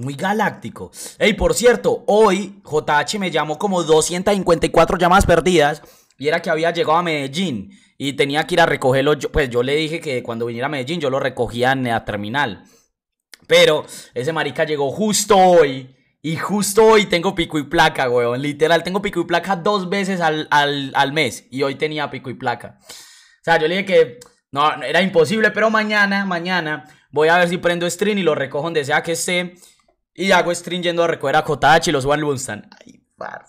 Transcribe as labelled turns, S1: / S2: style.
S1: Muy galáctico. Ey, por cierto, hoy JH me llamó como 254 llamadas perdidas y era que había llegado a Medellín y tenía que ir a recogerlo. pues yo le dije que cuando viniera a Medellín yo lo recogía en la terminal. Pero ese marica llegó justo hoy. Y justo hoy tengo pico y placa, weón. Literal, tengo pico y placa dos veces al, al mes. Y hoy tenía pico y placa. O sea, yo le dije que no, era imposible, pero mañana, mañana voy a ver si prendo stream y lo recojo donde sea que esté. Y hago pues, stream a recoger a Kotachi y los Juan Ay, par.